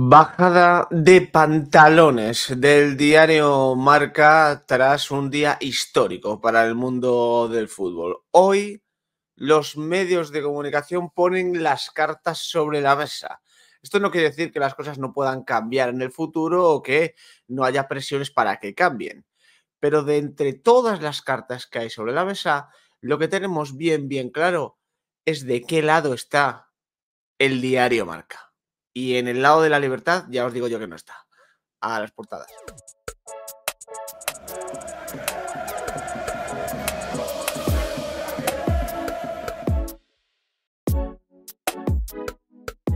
Bajada de pantalones del diario Marca tras un día histórico para el mundo del fútbol. Hoy los medios de comunicación ponen las cartas sobre la mesa. Esto no quiere decir que las cosas no puedan cambiar en el futuro o que no haya presiones para que cambien. Pero de entre todas las cartas que hay sobre la mesa, lo que tenemos bien, bien claro es de qué lado está el diario Marca. Y en el lado de la libertad, ya os digo yo que no está. A las portadas.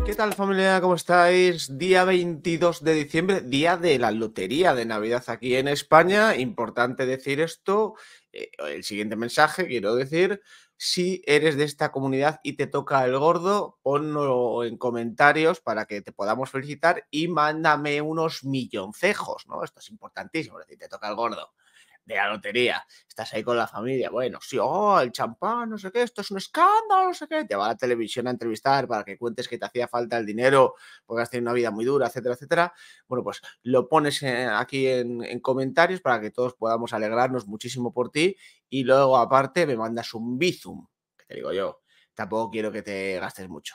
¿Qué tal familia? ¿Cómo estáis? Día 22 de diciembre, día de la lotería de Navidad aquí en España. Importante decir esto. Eh, el siguiente mensaje, quiero decir, si eres de esta comunidad y te toca el gordo, ponlo en comentarios para que te podamos felicitar y mándame unos milloncejos, ¿no? Esto es importantísimo, decir, te toca el gordo de la lotería. Estás ahí con la familia, bueno, sí, oh, el champán, no sé qué, esto es un escándalo, no sé qué. Te va a la televisión a entrevistar para que cuentes que te hacía falta el dinero porque has tenido una vida muy dura, etcétera, etcétera. Bueno, pues lo pones eh, aquí en, en comentarios para que todos podamos alegrarnos muchísimo por ti y luego aparte me mandas un bizum, que te digo yo, tampoco quiero que te gastes mucho.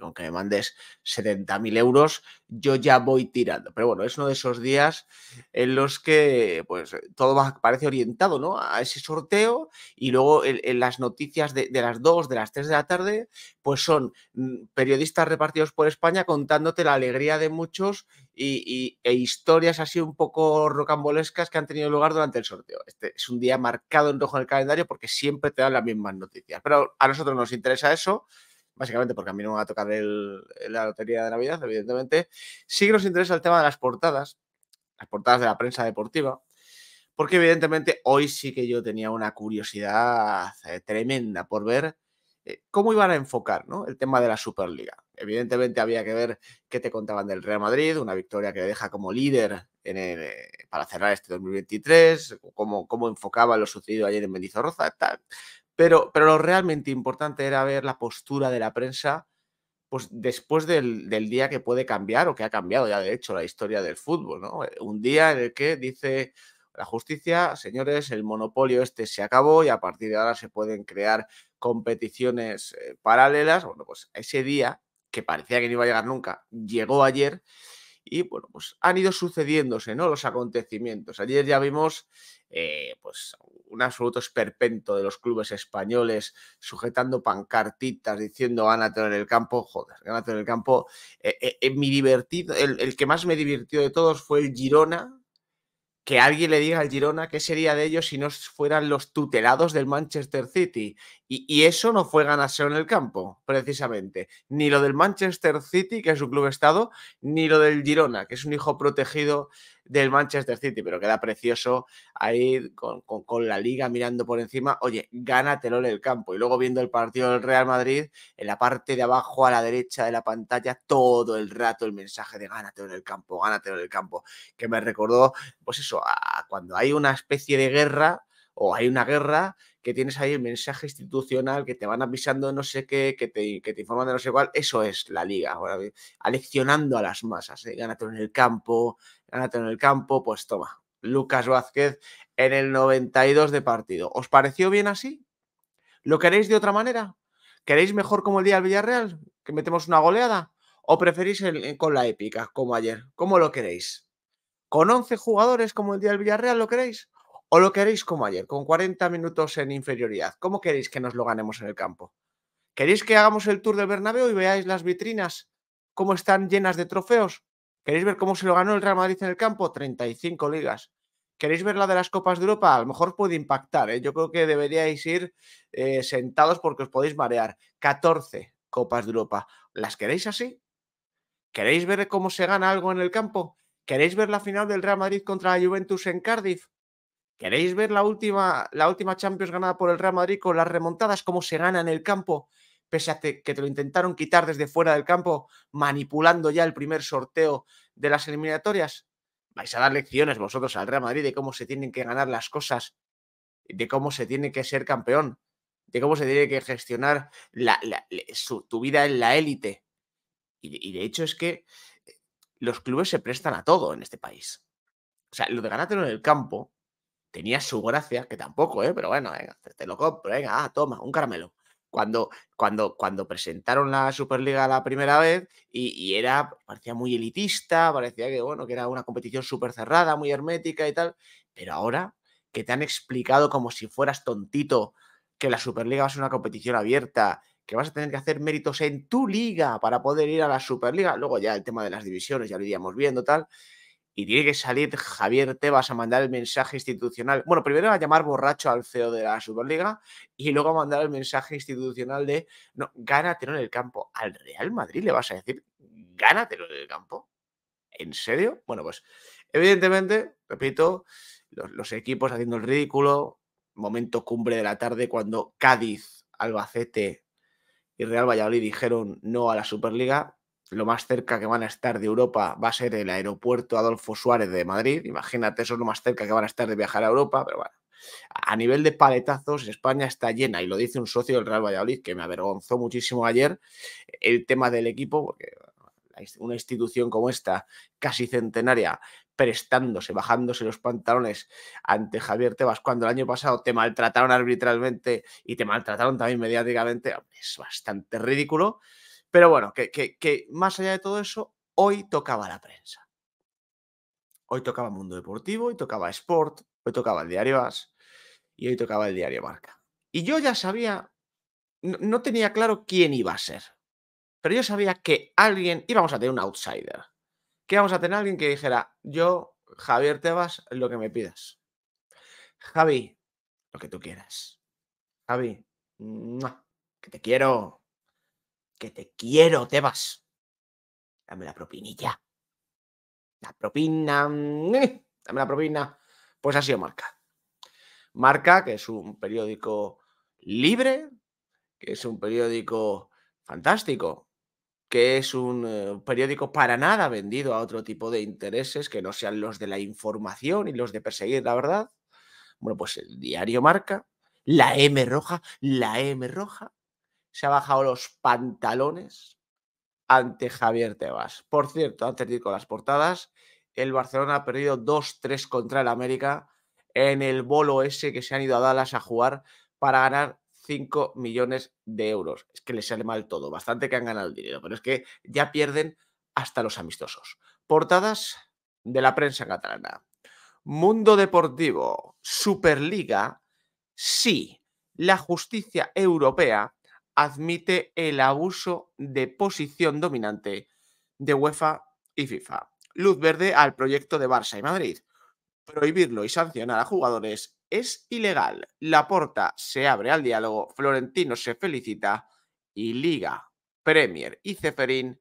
con que me mandes 70.000 euros, yo ya voy tirando. Pero bueno, es uno de esos días en los que pues todo parece orientado ¿no? a ese sorteo y luego en, las noticias de, de, las 2, de las 3 de la tarde, pues son mm, periodistas repartidos por España contándote la alegría de muchos y, e historias así un poco rocambolescas que han tenido lugar durante el sorteo. Este es un día marcado en rojo en el calendario porque siempre te dan las mismas noticias. Pero a nosotros nos interesa eso, básicamente porque a mí no me va a tocar la lotería de Navidad, evidentemente. Sí que nos interesa el tema de las portadas, las portadas de la prensa deportiva. Porque evidentemente hoy sí que yo tenía una curiosidad eh, tremenda por ver eh, cómo iban a enfocar ¿no? el tema de la Superliga. Evidentemente había que ver qué te contaban del Real Madrid, una victoria que deja como líder eh, para cerrar este 2023, cómo, cómo enfocaba lo sucedido ayer en Mendizorroza, tal. Pero, pero lo realmente importante era ver la postura de la prensa pues después del, día que puede cambiar o que ha cambiado ya de hecho la historia del fútbol, ¿no? Eh, un día en el que dice la justicia, señores, el monopolio este se acabó y a partir de ahora se pueden crear competiciones eh, paralelas. Bueno, pues ese día que parecía que no iba a llegar nunca, llegó ayer. Y bueno, pues han ido sucediéndose, ¿no? Los acontecimientos. Ayer ya vimos eh, pues un absoluto esperpento de los clubes españoles sujetando pancartitas diciendo a en el campo, joder, a tener el campo. Eh, eh, mi divertido, el, el, que más me divirtió de todos fue el Girona. Que alguien le diga al Girona qué sería de ellos si no fueran los tutelados del Manchester City. Y, eso no fue ganarse en el campo, precisamente. Ni lo del Manchester City, que es un club estado, ni lo del Girona, que es un hijo protegido del Manchester City, pero queda precioso ahí con, la liga mirando por encima. Oye, gánatelo en el campo. Y luego viendo el partido del Real Madrid, en la parte de abajo a la derecha de la pantalla, todo el rato el mensaje de gánatelo en el campo, gánatelo en el campo, que me recordó, pues eso, cuando hay una especie de guerra o hay una guerra que tienes ahí el mensaje institucional que te van avisando no sé qué, que te, informan de no sé cuál, eso es la liga, ahora, aleccionando a las masas, ¿eh? en el campo, gánatelo en el campo, pues toma, Lucas Vázquez en el 92 de partido. ¿Os pareció bien así? ¿Lo queréis de otra manera? ¿Queréis mejor como el día del Villarreal? ¿Que metemos una goleada? ¿O preferís eh, con la épica, como ayer? ¿Cómo lo queréis? ¿Con 11 jugadores como el día del Villarreal lo queréis? ¿O lo queréis como ayer, con 40 minutos en inferioridad? ¿Cómo queréis que nos lo ganemos en el campo? ¿Queréis que hagamos el tour del Bernabéu y veáis las vitrinas? ¿Cómo están llenas de trofeos? ¿Queréis ver cómo se lo ganó el Real Madrid en el campo? 35 ligas. ¿Queréis ver la de las Copas de Europa? A lo mejor puede impactar. ¿eh? Yo creo que deberíais ir eh, sentados porque os podéis marear. 14 Copas de Europa. ¿Las queréis así? ¿Queréis ver cómo se gana algo en el campo? ¿Queréis ver la final del Real Madrid contra la Juventus en Cardiff? ¿Queréis ver la última, la última Champions ganada por el Real Madrid con las remontadas, cómo se gana en el campo? Pese a que te lo intentaron quitar desde fuera del campo, manipulando ya el primer sorteo de las eliminatorias. Vais a dar lecciones vosotros al Real Madrid de cómo se tienen que ganar las cosas, de cómo se tiene que ser campeón, de cómo se tiene que gestionar tu vida en la élite. Y, y de hecho es que eh, los clubes se prestan a todo en este país. O sea, lo de ganártelo en el campo tenía su gracia, que tampoco, ¿eh? pero bueno, venga, te lo compro, venga, ah, toma, un caramelo. Cuando, cuando, cuando presentaron la Superliga la primera vez y, era, parecía muy elitista, parecía que, bueno, que era una competición súper cerrada, muy hermética y tal, pero ahora que te han explicado como si fueras tontito que la Superliga va a ser una competición abierta, que vas a tener que hacer méritos en tu liga para poder ir a la Superliga, luego ya el tema de las divisiones, ya lo iríamos viendo tal, y tiene que salir Javier Tebas a mandar el mensaje institucional. Bueno, primero va a llamar borracho al CEO de la Superliga y luego a mandar el mensaje institucional de, no, gánatelo en el campo. Al Real Madrid le vas a decir, gánatelo en el campo. ¿En serio? Bueno, pues evidentemente, repito, los, los equipos haciendo el ridículo, momento cumbre de la tarde cuando Cádiz, Albacete y Real Valladolid dijeron no a la Superliga, lo más cerca que van a estar de Europa va a ser el aeropuerto Adolfo Suárez de Madrid. Imagínate, eso es lo más cerca que van a estar de viajar a Europa, pero bueno. A nivel de paletazos, España está llena y lo dice un socio del Real Valladolid que me avergonzó muchísimo ayer el tema del equipo, porque una institución como esta, casi centenaria, prestándose, bajándose los pantalones ante Javier Tebas cuando el año pasado te maltrataron arbitralmente y te maltrataron también mediáticamente, es bastante ridículo. Pero bueno, que, más allá de todo eso, hoy tocaba la prensa. Hoy tocaba Mundo Deportivo, hoy tocaba Sport, hoy tocaba el diario As y hoy tocaba el diario Marca. Y yo ya sabía, no, tenía claro quién iba a ser, pero yo sabía que alguien, íbamos a tener un outsider, que íbamos a tener alguien que dijera, yo, Javier Tebas, lo que me pidas. Javi, lo que tú quieras. Javi, que te quiero que te quiero, vas. Dame la propinilla. La propina. Mm, eh, dame la propina. Pues ha sido Marca. Marca, que es un periódico libre, que es un periódico fantástico, que es eh, un periódico para nada vendido a otro tipo de intereses que no sean los de la información y los de perseguir la verdad. Bueno, pues el diario Marca, la M roja, la M roja, se ha bajado los pantalones ante Javier Tebas. Por cierto, antes de ir con las portadas, el Barcelona ha perdido 2-3 contra el América en el bolo ese que se han ido a Dallas a jugar para ganar 5 millones de euros. Es que les sale mal todo, bastante que han ganado el dinero, pero es que ya pierden hasta los amistosos. Portadas de la prensa catalana. Mundo Deportivo, Superliga, sí. La justicia europea admite el abuso de posición dominante de UEFA y FIFA. Luz verde al proyecto de Barça y Madrid. Prohibirlo y sancionar a jugadores es ilegal. La porta se abre al diálogo, Florentino se felicita y Liga, Premier y Ceferín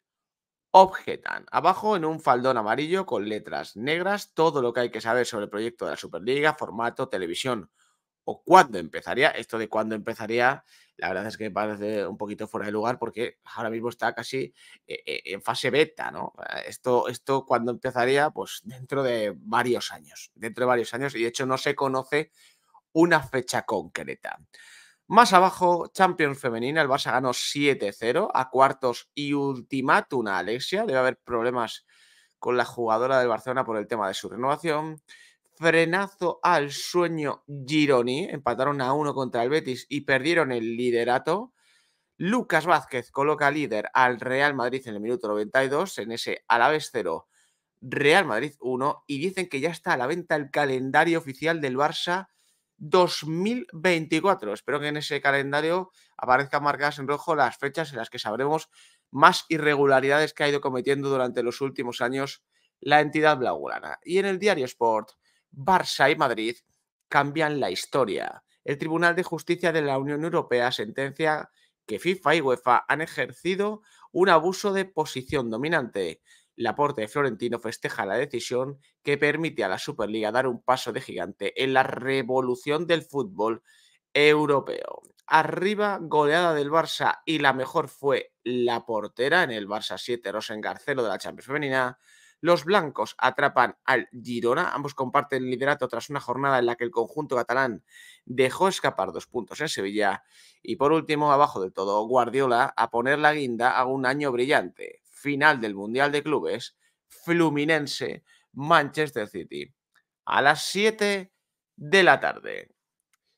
objetan. Abajo en un faldón amarillo con letras negras todo lo que hay que saber sobre el proyecto de la Superliga, formato, televisión, o cuándo empezaría. Esto de cuándo empezaría, la verdad es que parece un poquito fuera de lugar porque ahora mismo está casi eh, eh, en fase beta, ¿no? Ah, esto, esto cuándo empezaría, pues dentro de varios años, dentro de varios años, y de hecho no se conoce una fecha concreta. Más abajo, Champions femenina, el Barça ganó 7-0 a cuartos y ultimátum a Alexia. Debe haber problemas con la jugadora del Barcelona por el tema de su renovación frenazo al sueño Gironi, empataron a uno contra el Betis y perdieron el liderato. Lucas Vázquez coloca líder al Real Madrid en el minuto 92, en ese Alavés 0, Real Madrid 1, y dicen que ya está a la venta el calendario oficial del Barça 2024. Espero que en ese calendario aparezcan marcadas en rojo las fechas en las que sabremos más irregularidades que ha ido cometiendo durante los últimos años la entidad blaugrana. Y en el diario Sport, Barça y Madrid cambian la historia. El Tribunal de Justicia de la Unión Europea sentencia que FIFA y UEFA han ejercido un abuso de posición dominante. La porte de Florentino festeja la decisión que permite a la Superliga dar un paso de gigante en la revolución del fútbol europeo. Arriba, goleada del Barça y la mejor fue la portera en el Barça 7, Garcelo de la Champions Femenina. Los blancos atrapan al Girona, ambos comparten el liderato tras una jornada en la que el conjunto catalán dejó escapar dos puntos en Sevilla. Y por último, abajo de todo, Guardiola a poner la guinda a un año brillante. Final del Mundial de Clubes, Fluminense, Manchester City. A las 7 de la tarde.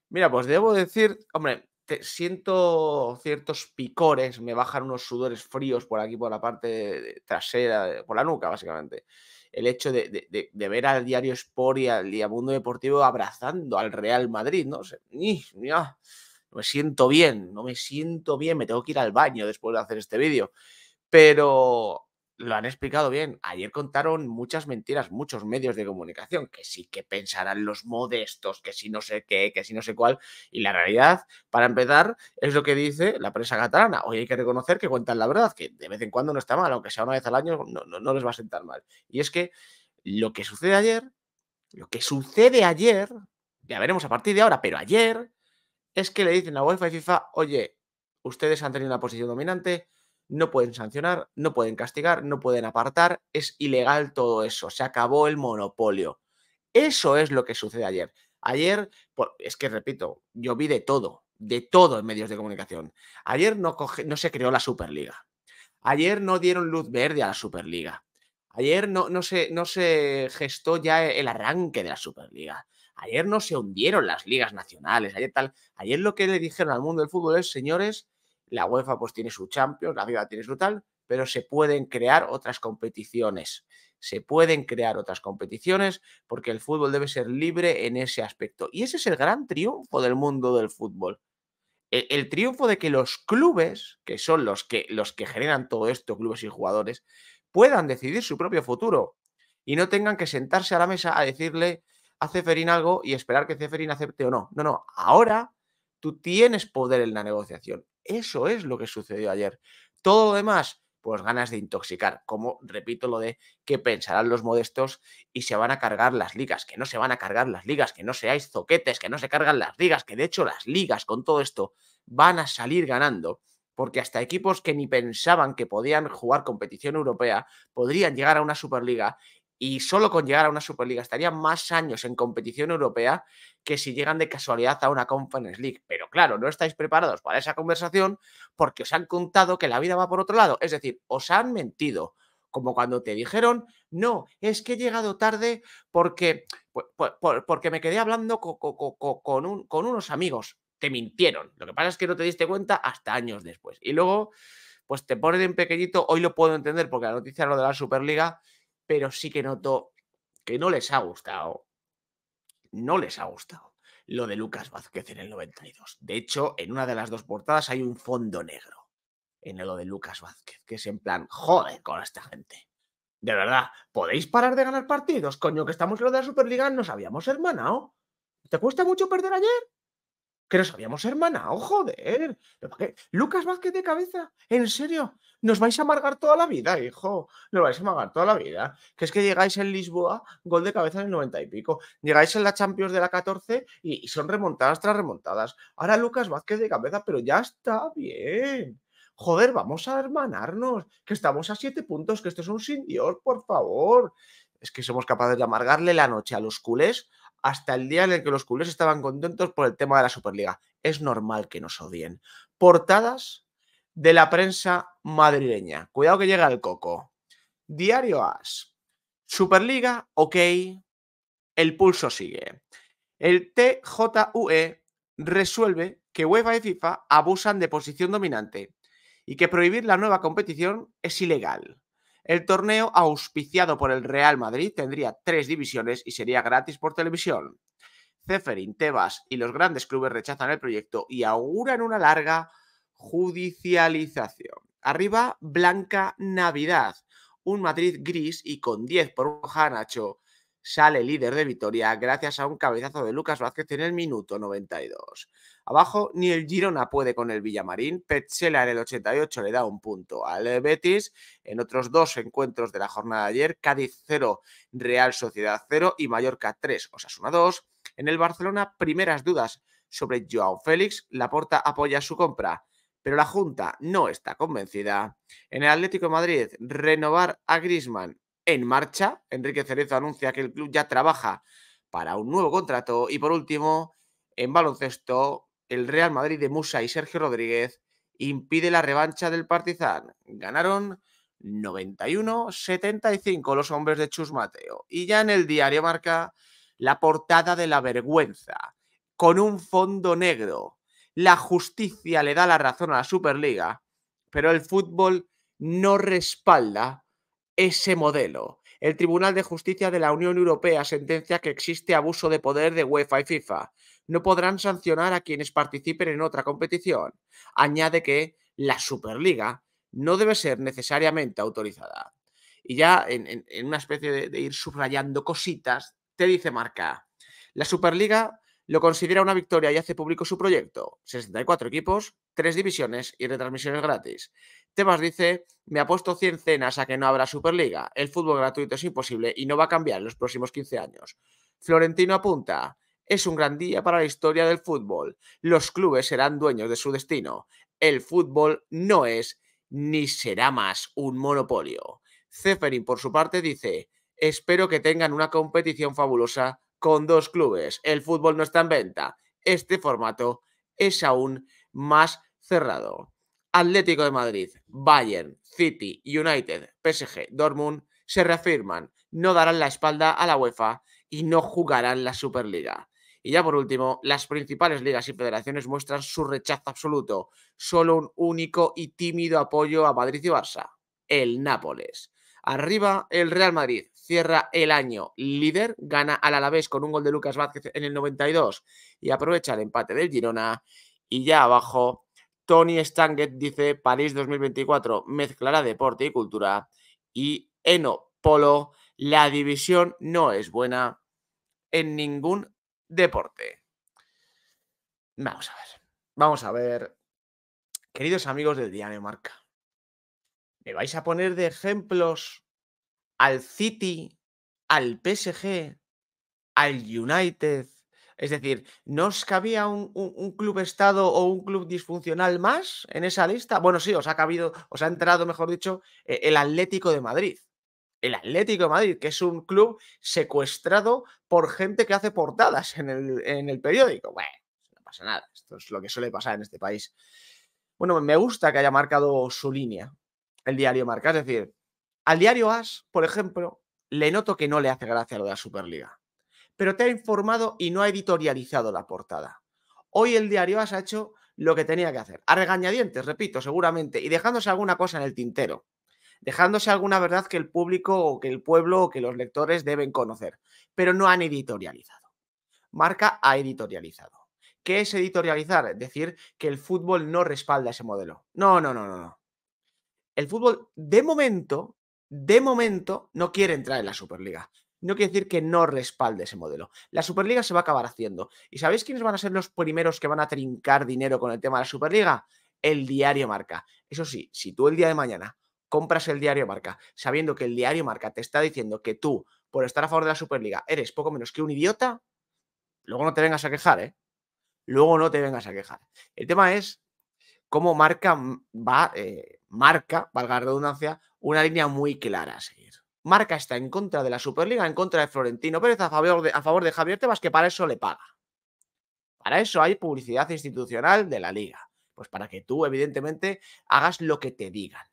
Mira, pues debo decir, hombre, siento ciertos picores, me bajan unos sudores fríos por aquí, por la parte trasera, por la nuca, básicamente. El hecho de, ver al diario Sport y al mundo Deportivo abrazando al Real Madrid, ¿no? sé, no me siento bien, no me siento bien, me tengo que ir al baño después de hacer este vídeo. Pero lo han explicado bien. Ayer contaron muchas mentiras, muchos medios de comunicación, que sí que pensarán los modestos, que si no sé qué, que si no sé cuál. Y la realidad, para empezar, es lo que dice la prensa catalana. Hoy hay que reconocer que cuentan la verdad, que de vez en cuando no está mal, aunque sea una vez al año, no, les va a sentar mal. Y es que lo que sucede ayer, lo que sucede ayer, ya veremos a partir de ahora, pero ayer es que le dicen a UEFA y FIFA, oye, ustedes han tenido una posición dominante, no pueden sancionar, no pueden castigar, no pueden apartar, es ilegal todo eso, se acabó el monopolio. Eso es lo que sucede ayer. Ayer, es que repito, yo vi de todo, de todo en medios de comunicación. Ayer no, se creó la Superliga. Ayer no dieron luz verde a la Superliga. Ayer no, se, gestó ya el arranque de la Superliga. Ayer no se hundieron las ligas nacionales. Ayer tal. Ayer lo que le dijeron al mundo del fútbol es, señores, la UEFA pues tiene su Champions, la FIFA tiene su tal, pero se pueden crear otras competiciones. Se pueden crear otras competiciones porque el fútbol debe ser libre en ese aspecto. Y ese es el gran triunfo del mundo del fútbol. E-, el, triunfo de que los clubes, que son los que, los que generan todo esto, clubes y jugadores, puedan decidir su propio futuro y no tengan que sentarse a la mesa a decirle a Zeferín algo y esperar que Zeferín acepte o no. No, no, ahora tú tienes poder en la negociación. Eso es lo que sucedió ayer. Todo lo demás, pues ganas de intoxicar, como repito lo de que pensarán los modestos y se van a cargar las ligas, que no se van a cargar las ligas, que no seáis zoquetes, que no se cargan las ligas, que de hecho las ligas con todo esto van a salir ganando, porque hasta equipos que ni pensaban que podían jugar competición europea podrían llegar a una Superliga y solo con llegar a una Superliga estarían más años en competición europea que si llegan de casualidad a una Conference League. Pero claro, no estáis preparados para esa conversación porque os han contado que la vida va por otro lado. Es decir, os han mentido. Como cuando te dijeron, no, es que he llegado tarde porque, pues, pues, porque me quedé hablando con, unos amigos. Te mintieron. Lo que pasa es que no te diste cuenta hasta años después. Y luego, pues te ponen en pequeñito. Hoy lo puedo entender porque la noticia lo de la Superliga pero sí que noto que no les ha gustado. No les ha gustado lo de Lucas Vázquez en el 92. De hecho, en una de las dos portadas hay un fondo negro en lo de Lucas Vázquez, que es en plan, jode con esta gente. De verdad, ¿podéis parar de ganar partidos? Coño, que estamos en lo de la Superliga, nos habíamos hermanado. ¿Te cuesta mucho perder ayer? que nos habíamos hermanado, joder. Lucas Vázquez de cabeza, en serio, nos vais a amargar toda la vida, hijo. Nos vais a amargar toda la vida. Que es que llegáis en Lisboa, gol de cabeza en el 90 y pico. Llegáis en la Champions de la 14 y, son remontadas tras remontadas. Ahora Lucas Vázquez de cabeza, pero ya está bien. Joder, vamos a hermanarnos, que estamos a siete puntos, que esto es un sin Dios, por favor. Es que somos capaces de amargarle la noche a los culés, hasta el día en el que los culés estaban contentos por el tema de la Superliga. Es normal que nos odien. Portadas de la prensa madrileña. Cuidado que llega el coco. Diario AS. Superliga, ok. El pulso sigue. El TJUE resuelve que UEFA y FIFA abusan de posición dominante y que prohibir la nueva competición es ilegal. El torneo, auspiciado por el Real Madrid, tendría tres divisiones y sería gratis por televisión. Zeferin, Tebas y los grandes clubes rechazan el proyecto y auguran una larga judicialización. Arriba, Blanca Navidad, un Madrid gris y con 10 por un sale líder de Vitoria gracias a un cabezazo de Lucas Vázquez en el minuto 92. Abajo ni el Girona puede con el Villamarín, Petzela en el 88 le da un punto al Betis, en otros dos encuentros de la jornada de ayer, Cádiz 0, Real Sociedad 0 y Mallorca 3, Osasuna 2. En el Barcelona, primeras dudas sobre Joao Félix, porta apoya su compra pero la Junta no está convencida. En el Atlético Madrid, renovar a Grisman en marcha. Enrique Cerezo anuncia que el club ya trabaja para un nuevo contrato. Y por último, en baloncesto, el Real Madrid de Musa y Sergio Rodríguez impide la revancha del Partizan. Ganaron 91-75 los hombres de Chus Mateo. Y ya en el diario marca la portada de la vergüenza, con un fondo negro. La justicia le da la razón a la Superliga, pero el fútbol no respalda ese modelo. El Tribunal de Justicia de la Unión Europea sentencia que existe abuso de poder de UEFA y FIFA. No podrán sancionar a quienes participen en otra competición. Añade que la Superliga no debe ser necesariamente autorizada. Y ya en, una especie de, de ir subrayando cositas, te dice Marca, la Superliga lo considera una victoria y hace público su proyecto. 64 equipos, 3 divisiones y retransmisiones gratis. Tebas dice, me apuesto 100 cenas a que no habrá Superliga. El fútbol gratuito es imposible y no va a cambiar en los próximos 15 años. Florentino apunta, es un gran día para la historia del fútbol. Los clubes serán dueños de su destino. El fútbol no es ni será más un monopolio. Zeferin, por su parte, dice, espero que tengan una competición fabulosa con dos clubes, el fútbol no está en venta, este formato es aún más cerrado. Atlético de Madrid, Bayern, City, United, PSG, Dortmund se reafirman, no darán la espalda a la UEFA y no jugarán la Superliga. Y ya por último, las principales ligas y federaciones muestran su rechazo absoluto, solo un único y tímido apoyo a Madrid y Barça, el Nápoles. Arriba el Real Madrid cierra el año líder, gana al Alavés con un gol de Lucas Vázquez en el 92 y aprovecha el empate del Girona. Y ya abajo, Tony Stanget dice París 2024 mezclará deporte y cultura. Y Eno Polo, la división no es buena en ningún deporte. Vamos a ver, vamos a ver. Queridos amigos del diario Marca, ¿me vais a poner de ejemplos al City, al PSG, al United? Es decir, ¿no os cabía un, club estado o un club disfuncional más en esa lista? Bueno, sí, os ha cabido, os ha entrado, mejor dicho, e, el Atlético de Madrid. El Atlético de Madrid, que es un club secuestrado por gente que hace portadas en el, en el periódico. Bueno, no pasa nada. Esto es lo que suele pasar en este país. Bueno, me gusta que haya marcado su línea el diario Marca. Es decir, al diario As, por ejemplo, le noto que no le hace gracia lo de la Superliga, pero te ha informado y no ha editorializado la portada. Hoy el diario As ha hecho lo que tenía que hacer, a regañadientes, repito, seguramente, y dejándose alguna cosa en el tintero, dejándose alguna verdad que el público o que el pueblo o que los lectores deben conocer, pero no han editorializado. Marca ha editorializado. ¿Qué es editorializar? Decir que el fútbol no respalda ese modelo. No, no, no, no, no el fútbol de momento, de momento, no quiere entrar en la Superliga. No quiere decir que no respalde ese modelo. La Superliga se va a acabar haciendo. ¿Y sabéis quiénes van a ser los primeros que van a trincar dinero con el tema de la Superliga? El diario Marca. Eso sí, si tú el día de mañana compras el diario Marca sabiendo que el diario Marca te está diciendo que tú, por estar a favor de la Superliga, eres poco menos que un idiota, luego no te vengas a quejar, ¿eh? Luego no te vengas a quejar. El tema es cómo Marca va... Eh, marca, valga la redundancia, una línea muy clara a seguir. Marca está en contra de la Superliga, en contra de Florentino Pérez, a favor de, a favor de Javier Tebas, que para eso le paga. Para eso hay publicidad institucional de la liga. Pues para que tú, evidentemente, hagas lo que te digan.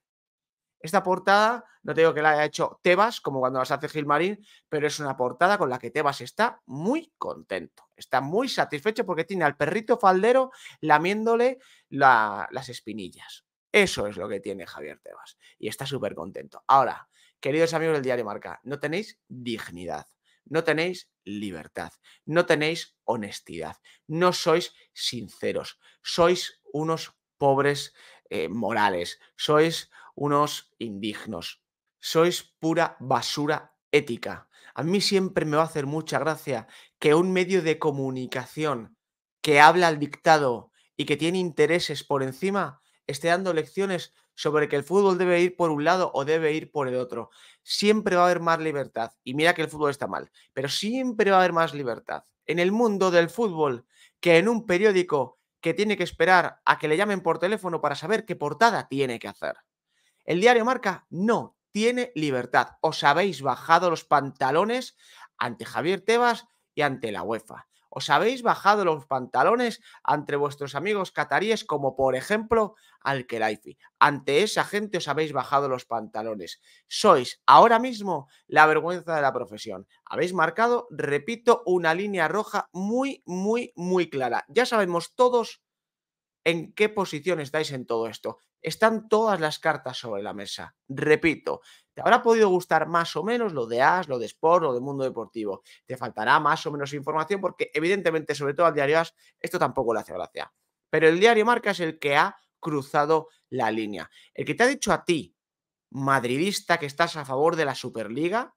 Esta portada, no te digo que la haya hecho Tebas, como cuando las hace Gilmarín, pero es una portada con la que Tebas está muy contento. Está muy satisfecho porque tiene al perrito faldero lamiéndole las espinillas. Eso es lo que tiene Javier Tebas y está súper contento. Ahora, queridos amigos del diario Marca, no tenéis dignidad, no tenéis libertad, no tenéis honestidad, no sois sinceros, sois unos pobres eh, morales, sois unos indignos, sois pura basura ética. A mí siempre me va a hacer mucha gracia que un medio de comunicación que habla al dictado y que tiene intereses por encima esté dando lecciones sobre que el fútbol debe ir por un lado o debe ir por el otro. Siempre va a haber más libertad. Y mira que el fútbol está mal, pero siempre va a haber más libertad en el mundo del fútbol que en un periódico que tiene que esperar a que le llamen por teléfono para saber qué portada tiene que hacer. El diario Marca no tiene libertad. Os habéis bajado los pantalones ante Javier Tebas y ante la UEFA. ¿Os habéis bajado los pantalones ante vuestros amigos cataríes como por ejemplo al Kelaifi? Ante esa gente os habéis bajado los pantalones. Sois ahora mismo la vergüenza de la profesión. Habéis marcado, repito, una línea roja muy, muy, muy clara. Ya sabemos todos en qué posición estáis en todo esto. Están todas las cartas sobre la mesa. Repito, te habrá podido gustar más o menos lo de As, lo de Sport, lo de Mundo Deportivo. Te faltará más o menos información porque evidentemente, sobre todo al diario As, esto tampoco le hace gracia. Pero el diario Marca es el que ha cruzado la línea. El que te ha dicho a ti, madridista, que estás a favor de la Superliga,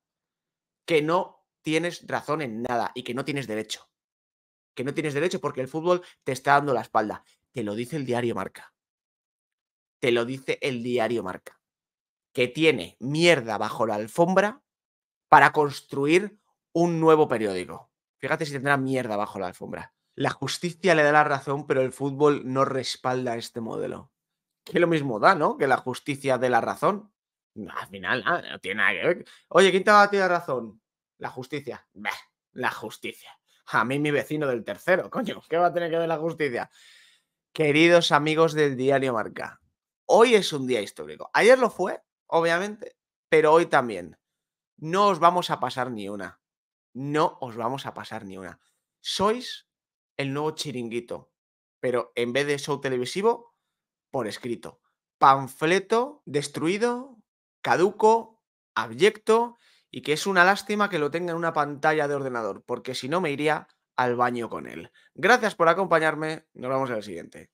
que no tienes razón en nada y que no tienes derecho. Que no tienes derecho porque el fútbol te está dando la espalda. Te lo dice el diario Marca. Te lo dice el diario Marca que tiene mierda bajo la alfombra para construir un nuevo periódico. Fíjate si tendrá mierda bajo la alfombra. La justicia le da la razón, pero el fútbol no respalda este modelo. Que lo mismo da, ¿no? Que la justicia dé la razón. al final, no, tiene nada que ver. Oye, ¿quién te va a razón? La justicia. la justicia. A mí, mi vecino del tercero, coño, ¿qué va a tener que ver la justicia? Queridos amigos del diario Marca, hoy es un día histórico. Ayer lo fue, obviamente, pero hoy también. No os vamos a pasar ni una. No os vamos a pasar ni una. Sois el nuevo chiringuito, pero en vez de show televisivo, por escrito. Panfleto destruido, caduco, abyecto y que es una lástima que lo tenga en una pantalla de ordenador, porque si no me iría al baño con él. Gracias por acompañarme, nos vemos en el siguiente.